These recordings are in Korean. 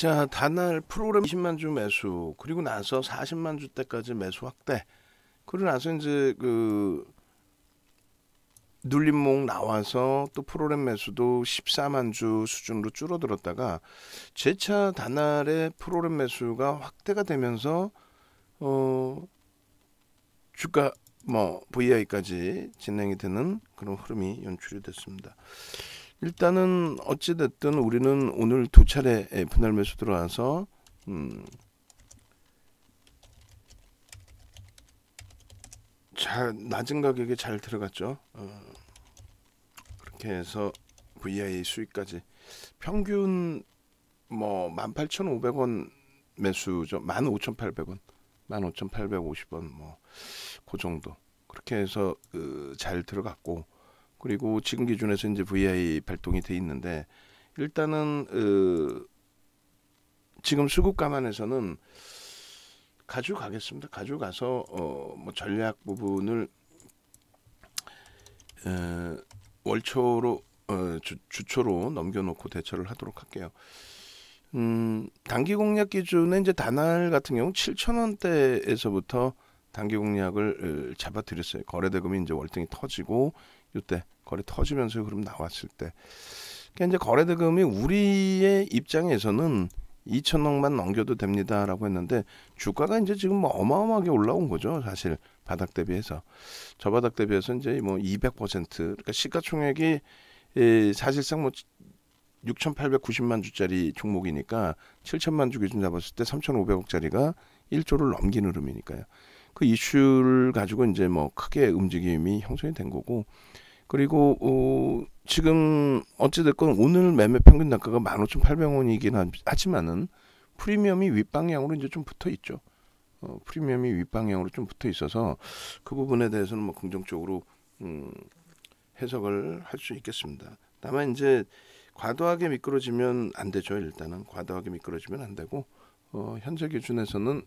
자, 단날 프로그램 20만 주 매수, 그리고 나서 40만 주 때까지 매수 확대. 그리고 나서 이제 그 눌림목 나와서 또 프로그램 매수도 14만 주 수준으로 줄어들었다가 제차 단날에 프로그램 매수가 확대가 되면서 어 주가 뭐 VI까지 진행이 되는 그런 흐름이 연출이 됐습니다. 일단은 어찌됐든 우리는 오늘 두 차례 예, 분할 매수 들어와서 음, 잘 낮은 가격에 잘 들어갔죠. 어, 그렇게 해서 VIA 수익까지 평균 뭐 18,500원 매수죠. 15,800원, 15,850원 뭐 그 정도 그렇게 해서 그잘 들어갔고 그리고 지금 기준에서 이제 VI 발동이 돼 있는데 일단은 어, 지금 수급 감안에서는 가져가겠습니다. 가져가서 어, 뭐 전략 부분을 어, 월초로 어, 주, 주초로 넘겨놓고 대처를 하도록 할게요. 음, 단기 공략 기준에 이제 단알 같은 경우 7천 원대에서부터 단기 공략을 어, 잡아드렸어요 거래대금이 이제 월등히 터지고 이때 거래 터지면서 그럼 나왔을 때 그러니까 이제 거래대금이 우리의 입장에서는 2천억만 넘겨도 됩니다라고 했는데 주가가 이제 지금 뭐 어마어마하게 올라온 거죠 사실 바닥 대비해서 저 바닥 대비해서 이제 뭐200% 그러니까 시가총액이 예, 사실상 뭐 6,890만 주짜리 종목이니까 7천만 주 기준 잡았을 때 3,500억짜리가 1조를 넘긴 흐름이니까요. 그 이슈를 가지고 이제 뭐 크게 움직임이 형성이 된 거고 그리고 어, 지금 어찌됐건 오늘 매매 평균 단가가 15,800원이긴 하지만은 프리미엄이 윗방향으로 이제 좀 붙어 있죠. 어, 프리미엄이 윗방향으로 좀 붙어 있어서 그 부분에 대해서는 뭐 긍정적으로 음, 해석을 할 수 있겠습니다. 다만 이제 과도하게 미끄러지면 안 되죠. 일단은 과도하게 미끄러지면 안 되고 어, 현재 기준에서는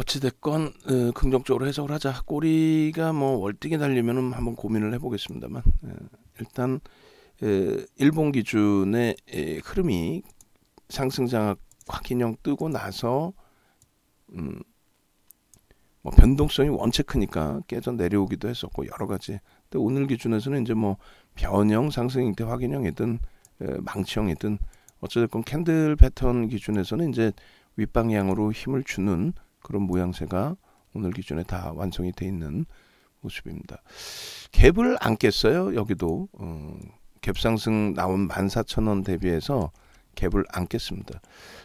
어찌됐건 어, 긍정적으로 해석을 하자. 꼬리가 뭐 월등히 달리면 한번 고민을 해보겠습니다만 예, 일단 예, 일본 기준의 예, 흐름이 상승장악 확인형 뜨고 나서 음, 뭐 변동성이 원체 크니까 깨져 내려오기도 했었고 여러 가지. 근데 오늘 기준에서는 이제 뭐 변형 상승형태 확인형이든 예, 망치형이든 어찌됐건 캔들 패턴 기준에서는 이제 윗방향으로 힘을 주는 그런 모양새가 오늘 기준에 다 완성이 돼 있는 모습입니다. 갭을 안 깼어요. 여기도 어, 갭 상승 나온 14,000원 대비해서 갭을 안 깼습니다.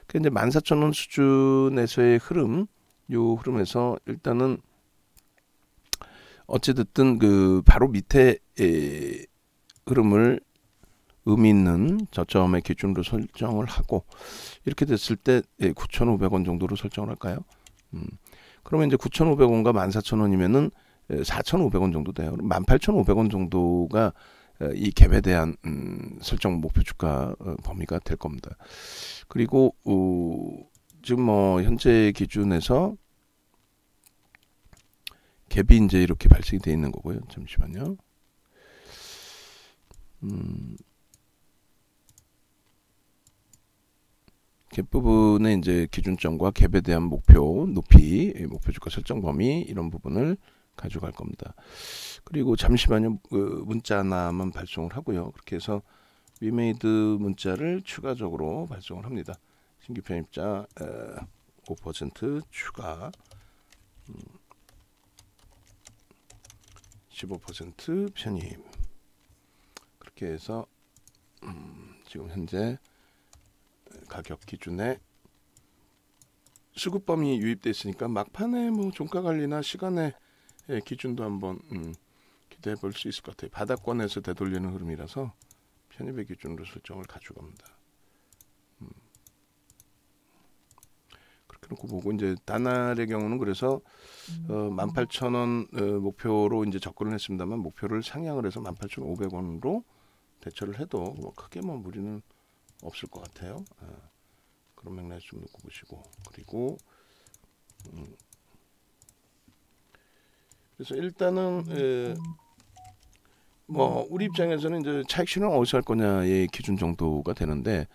그이 14,000원 수준에서의 흐름, 요 흐름에서 일단은 어찌됐든 그 바로 밑 에, 흐름을 의미 있는 저점의 기준으로 설정을 하고 이렇게 됐을 때 9,500원 예, 정도로 설정을 할까요? 음. 그러면 이제 9,500원과 14,000원이면은 4,500원 정도 돼요. 18,500원 정도가 이 갭에 대한 음, 설정 목표 주가 어, 범위가 될 겁니다. 그리고 어, 지금 뭐 현재 기준에서 갭이 이제 이렇게 발생이 돼 있는 거고요. 잠시만요. 음. 갭부분의 이제 기준점과 갭에 대한 목표 높이, 목표 주가 설정 범위 이런 부분을 가져갈 겁니다. 그리고 잠시만요. 그 문자 하나만 발송을 하고요. 그렇게 해서 위메이드 문자를 추가적으로 발송을 합니다. 신규 편입자 5% 추가 15% 음, 편입 그렇게 해서 음, 지금 현재 가격 기준에 수급범위 유입돼 있으니까 막판에 뭐 종가 관리나 시간에 예, 기준도 한번 음, 기대해 볼 수 있을 것 같아요. 바닥권에서 되돌리는 흐름이라서 편입의 기준으로 설정을 가져갑니다. 음. 그렇게 놓고 보고 이제 다날의 경우는 그래서 음. 어, 18,000원 어, 목표로 이제 접근을 했습니다만 목표를 상향을 해서 18,500원으로 대처를 해도 뭐 크게 뭐 무리는 없을 것 같아요. 아, 그런 맥락에 좀 놓고 보시고 그리고 음, 그래서 일단은 에, 예. 뭐 우리 입장에서는 이제 차익 실현 어디서 할 거냐의 기준 정도가 되는데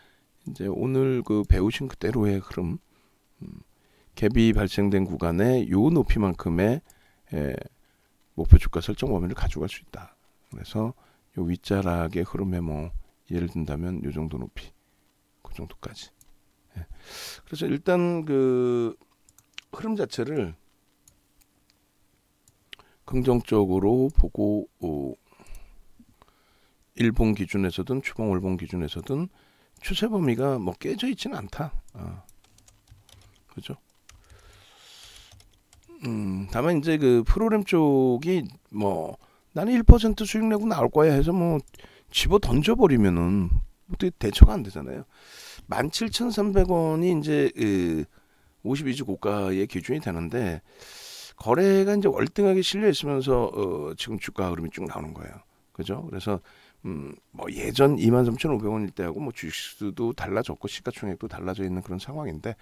이제 오늘 그 배우신 그대로의 흐름 음, 갭이 발생된 구간의 요 높이만큼의 에, 예. 목표 주가 설정 범위를 가져갈 수 있다. 그래서 요 윗자락의 흐름에 뭐 예를 든다면 요 정도 높이 그 정도까지 예. 그래서 일단 그 흐름 자체를 긍정적으로 보고 어, 일본 기준에서든 추봉 월봉 기준에서든 추세 범위가 뭐 깨져 있지는 않다. 어. 그죠? 음, 다만 이제 그 프로그램 쪽이 뭐 나는 1% 수익 내고 나올 거야 해서 뭐 집어 던져버리면은 어떻게 대처가 안 되잖아요. 17,300원이 이제 그 52주 고가의 기준이 되는데 거래가 이제 월등하게 실려 있으면서 어, 지금 주가 흐름이 쭉 나오는 거예요. 그죠? 그래서 음, 뭐 예전 23,500원일 때하고 뭐 주식수도 달라졌고 시가총액도 달라져 있는 그런 상황인데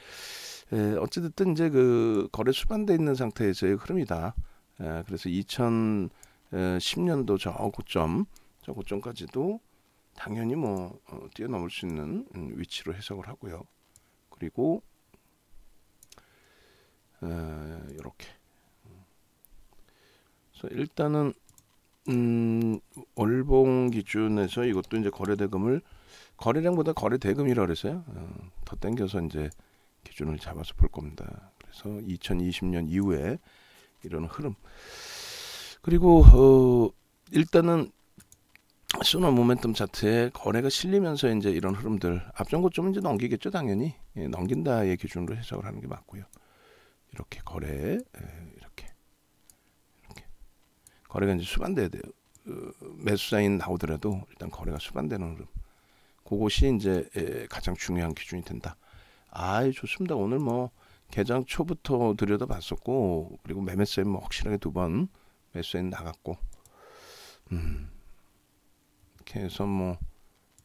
에, 어찌됐든 이제 그 거래 수반돼 있는 상태에서의 흐름이다. 에, 그래서 2010년도 저 고점 자, 고점까지도 당연히 뭐 어, 뛰어넘을 수 있는 음, 위치로 해석을 하고요. 그리고 어, 이렇게. 그래서 일단은 음, 월봉 기준에서 이것도 이제 거래 대금을 거래량보다 거래 대금이라 그랬어요. 어, 더 당겨서 이제 기준을 잡아서 볼 겁니다. 그래서 2020년 이후에 이런 흐름 그리고 어, 일단은 순환 모멘텀 차트에 거래가 실리면서 이제 이런 흐름들 앞전 것좀 이제 넘기겠죠 당연히 예, 넘긴다의 기준으로 해석을 하는 게 맞고요. 이렇게 거래 예, 이렇게 이렇게 거래가 이제 수반돼야 돼요. 그 매수자인 나오더라도 일단 거래가 수반되는 흐름 그것이 이제 예, 가장 중요한 기준이 된다. 아 좋습니다. 오늘 뭐 개장 초부터 들여다봤었고 그리고 매매세뭐 확실하게 두 번매수인 나갔고 음. 이렇게 해서 뭐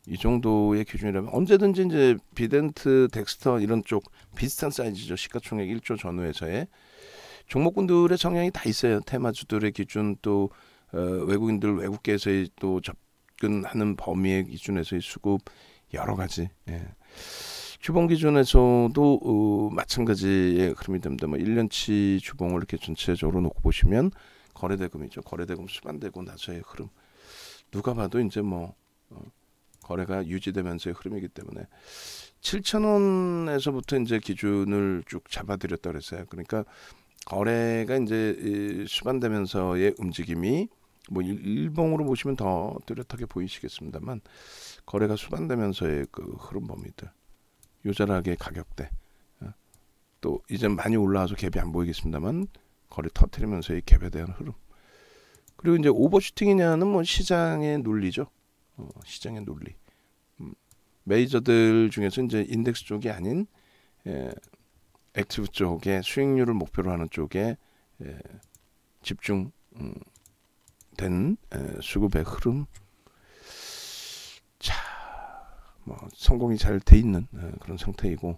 이 정도의 기준이라면 언제든지 이제 비덴트, 덱스터 이런 쪽 비슷한 사이즈죠. 시가총액 1조 전후에서의 종목군들의 성향이 다 있어요. 테마주들의 기준 또 어, 외국인들 외국계에서의 또 접근하는 범위의 기준에서의 수급 여러 가지. 예. 주봉 기준에서도 어, 마찬가지의 흐름이 됩니다. 뭐 1년치 주봉을 이렇게 전체적으로 놓고 보시면 거래대금이죠. 거래대금 수반되고 나서의 흐름. 누가 봐도 이제 뭐 어, 거래가 유지되면서의 흐름이기 때문에 7천 원에서부터 이제 기준을 쭉 잡아드렸다 그랬어요. 그러니까 거래가 이제 수반되면서의 움직임이 뭐 일봉으로 보시면 더 뚜렷하게 보이시겠습니다만 거래가 수반되면서의 그 흐름 범위들 요절하게 가격대 어, 또 이제 많이 올라와서 갭이 안 보이겠습니다만 거래 터트리면서의 갭에 대한 흐름 그리고 이제 오버슈팅이냐는 뭐 시장의 논리죠. 어, 시장의 논리. 음, 메이저들 중에서 이제 인덱스 쪽이 아닌 예, 액티브 쪽에 수익률을 목표로 하는 쪽에 예, 집중된 음, 예, 수급의 흐름. 자, 뭐 성공이 잘 돼 있는 예, 그런 상태이고.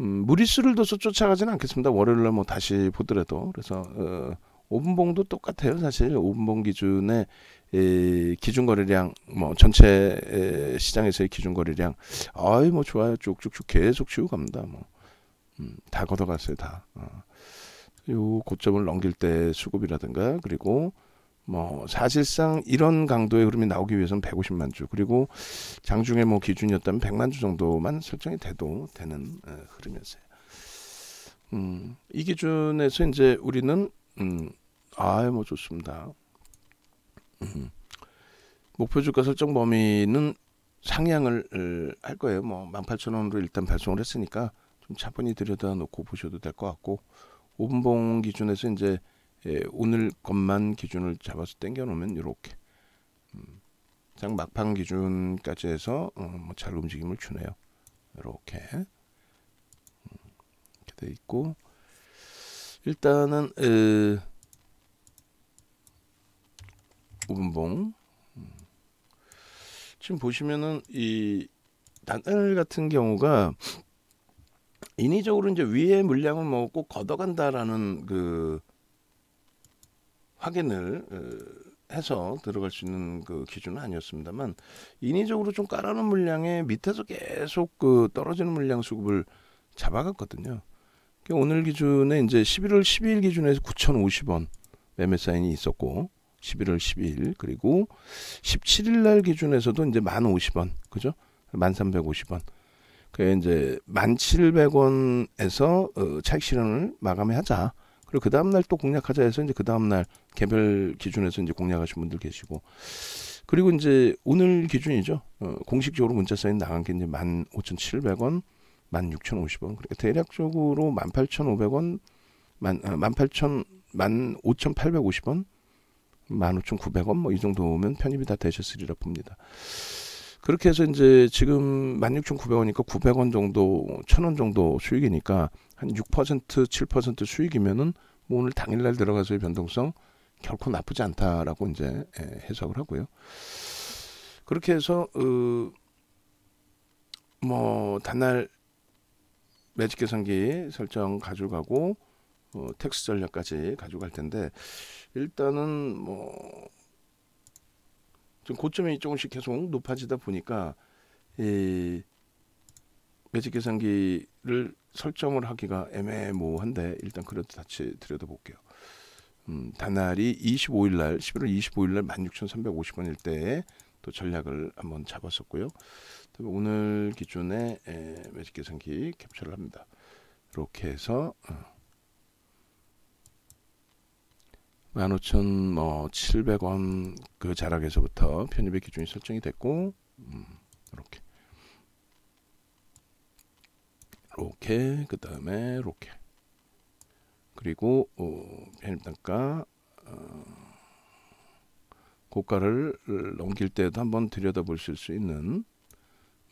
음, 무리수를 둬서 쫓아가지는 않겠습니다. 월요일날 뭐 다시 보더라도 그래서 어, 5분봉도 똑같아요. 사실 5분봉 기준에 이 기준 거래량 뭐 전체 시장에서의 기준 거래량 아이 뭐 좋아요 쭉쭉쭉 계속 치우갑니다 뭐. 음, 다 걷어갔어요 다. 어. 요 고점을 넘길 때 수급이라든가 그리고 뭐 사실상 이런 강도의 흐름이 나오기 위해서는 150만 주 그리고 장중에 뭐 기준이었다면 100만 주 정도만 설정이 돼도 되는 어, 흐름이었어요. 음, 이 기준에서 이제 우리는 음, 아유 뭐 좋습니다. 음. 목표 주가 설정 범위는 상향을 할 거예요. 뭐 18,000원으로 일단 발송을 했으니까 좀 차분히 들여다 놓고 보셔도 될 것 같고 5분봉 기준에서 이제 예, 오늘 것만 기준을 잡아서 땡겨 놓으면 이렇게 음, 막판 기준까지 해서 음, 어, 뭐잘 움직임을 주네요. 이렇게 음, 이렇게 돼 있고 일단은 에, 오분봉 음. 지금 보시면은 이 단을 같은 경우가 인위적으로 이제 위에 물량을 먹고 뭐 걷어간다라는 그 확인을 어, 해서 들어갈 수 있는 그 기준은 아니었습니다만 인위적으로 좀 깔아놓은 물량에 밑에서 계속 그 떨어지는 물량 수급을 잡아갔거든요. 그러니까 오늘 기준에 이제 11월 12일 기준에서 9,050원 매매 사인이 있었고 11월 12일 그리고 17일 날 기준에서도 이제 만5 0원 그죠? 만3 5 0원그 이제 만7 0 0원에서 어, 차익 실현을 마감하자. 해 그리고 그 다음 날 또 공략하자 해서 이제 그 다음 날 개별 기준에서 이제 공략하신 분들 계시고 그리고 이제 오늘 기준이죠. 어, 공식적으로 문자 사인 나간 게 이제 만5 7 0 0원만6 0 5 0원 그러니까 대략적으로 만8 5 0 0원 18,000, 15,850원 15,900원 뭐 이 정도면 편입이 다 되셨으리라 봅니다. 그렇게 해서 이제 지금 16,900원이니까 900원 정도, 1,000원 정도 수익이니까 한 6%, 7% 수익이면은 뭐 오늘 당일날 들어가서의 변동성 결코 나쁘지 않다라고 이제 예, 해석을 하고요. 그렇게 해서 어, 뭐 단날 매직 계산기 설정 가져가고 어, 텍스 전략까지 가져갈 텐데 일단은 뭐 지금 고점이 조금씩 계속 높아지다 보니까 이 매직 계산기를 설정을 하기가 애매모호한데 일단 그래도 다이 들여다볼게요. 음, 단날이 25일 날 11월 25일 날 16,350원일 때에 또 전략을 한번 잡았었고요. 오늘 기준에 매직 계산기 캡처를 합니다. 이렇게 해서 어. 15,700원 뭐, 그 자락에서부터 편입의 기준이 설정이 됐고 음, 이렇게 이렇게 그 다음에 이렇게 그리고 어, 편입 단가 어, 고가를 넘길 때도 한번 들여다보실 수 있는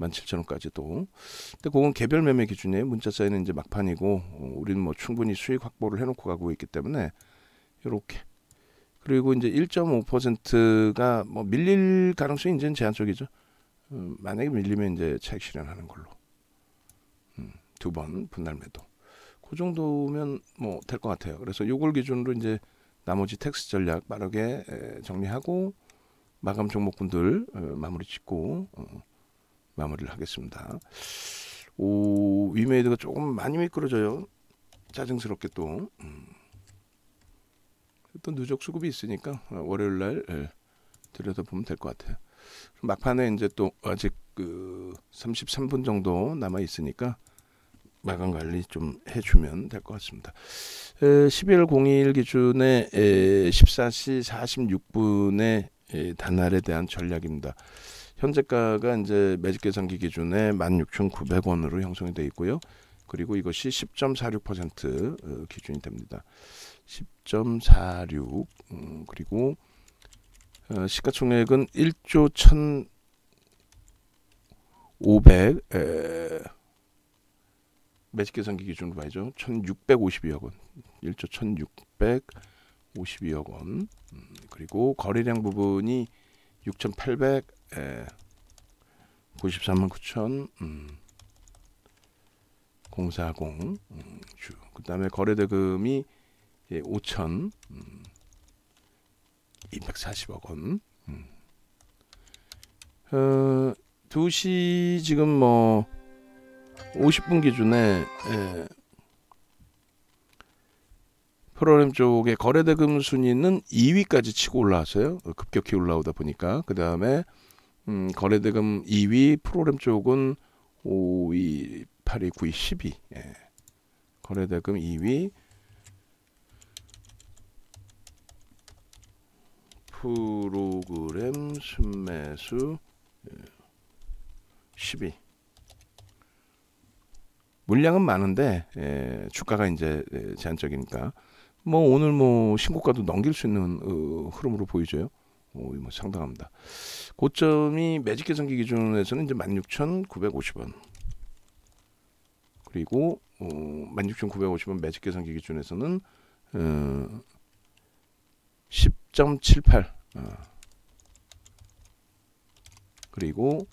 17,000원까지도. 근데 그건 개별 매매 기준에 이요 문자 사이는 이제 막판이고 어, 우리는 뭐 충분히 수익 확보를 해놓고 가고 있기 때문에 이렇게 그리고 이제 1.5%가 뭐 밀릴 가능성이 이제 제한적이죠. 음, 만약에 밀리면 이제 차익 실현하는 걸로. 음, 두번 분할 매도. 그 정도면 뭐 될 것 같아요. 그래서 이걸 기준으로 이제 나머지 텍스 전략 빠르게 정리하고 마감 종목분들 어, 마무리 짓고 어, 마무리를 하겠습니다. 오 위메이드가 조금 많이 미끄러져요. 짜증스럽게 또. 음. 또 누적 수급이 있으니까 월요일 날 예, 들여다보면 될 것 같아요. 막판에 이제 또 아직 그 33분 정도 남아 있으니까 마감 관리 좀 해주면 될 것 같습니다. 12월 0일 기준에 14시 46분에 단알에 대한 전략입니다. 현재가가 이제 매직 계산기 기준에 16,900원으로 형성이 되어 있고요. 그리고 이것이 10.46% 어, 기준이 됩니다. 10.46 음, 그리고 어, 시가총액은 1조 1,500 에, 매직 계산기 기준으로 봐야죠. 1,652억 원. 1조 1,652억 원. 음, 그리고 거래량 부분이 6,800 에, 94만 9천 음, 040 음, 주. 그 다음에 거래대금이 예, 5천 음, 240억 원. 음. 어, 2시 지금 뭐 50분 기준에 예, 프로그램 쪽에 거래대금 순위는 2위까지 치고 올라왔어요. 어, 급격히 올라오다 보니까 그 다음에 음, 거래대금 2위 프로그램 쪽은 5위, 8위, 9위, 10위. 예. 거래대금 2위, 프로그램 순매수 12 예, 물량은 많은데 예, 주가가 이제 예, 제한적이니까 뭐 오늘 뭐 신고가도 넘길 수 있는 어, 흐름으로 보이죠. 오, 뭐 상당합니다. 고점이 매직 계산기 기준에서는 이제 16,950원. 그리고 어, 16,950원 매직 계산기 기준에서는 어, 1 7 8 어. 그리고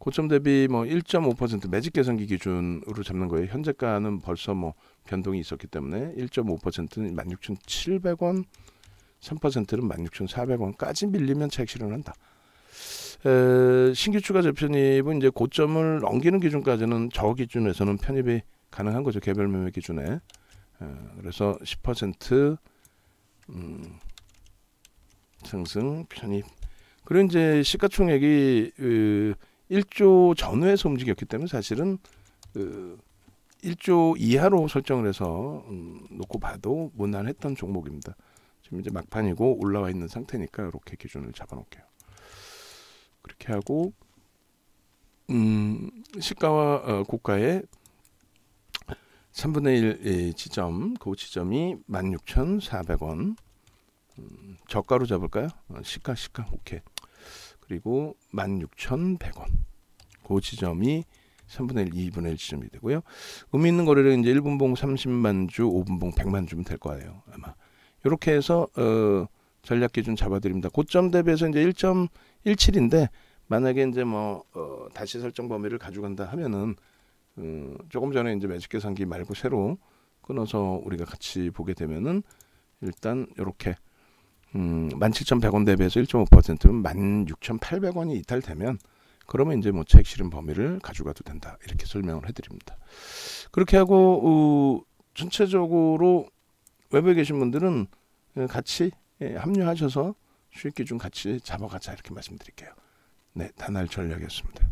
고점 대비 뭐1.5% 매직 계산기 기준으로 잡는 거예요. 현재가는 벌써 뭐 변동이 있었기 때문에 1.5%는 16,700원, 3%는 16,400원까지 밀리면 차익 실현한다. 에, 신규 추가 재편입은 이제 고점을 넘기는 기준까지는 저 기준에서는 편입이 가능한 거죠 개별 매매 기준에 에, 그래서 10% 음, 상승, 편입. 그리고 이제 시가총액이 그 1조 전후에서 움직였기 때문에 사실은 그 1조 이하로 설정을 해서 음, 놓고 봐도 무난했던 종목입니다. 지금 이제 막판이고 올라와 있는 상태니까 이렇게 기준을 잡아놓을게요. 그렇게 하고 음, 시가와 어, 고가의 3분의 1 예, 지점, 그 지점이 16,400원. 저가로 잡을까요? 시가 어, 시가 오케이. 그리고 16,100원. 그 지점이 3분의 1, 2분의 1 지점이 되고요. 의미 있는 거래를 이제 1분봉 30만 주, 5분봉 100만 주면 될 거예요. 아마. 이렇게 해서 어, 전략 기준 잡아드립니다. 고점 대비해서 이제 1.17인데 만약에 이제 뭐 어, 다시 설정 범위를 가져간다 하면은 음, 조금 전에 이제 매직 계산기 말고 새로 끊어서 우리가 같이 보게 되면은 일단 이렇게 음, 17,100원 대비해서 1.5%면 16,800원이 이탈되면 그러면 이제 뭐책실은 범위를 가져가도 된다. 이렇게 설명을 해 드립니다. 그렇게 하고 어, 전체적으로 외부에 계신 분들은 예, 같이 예, 합류하셔서 수익 기준 같이 잡아가자 이렇게 말씀드릴게요. 네, 단알 전략이었습니다.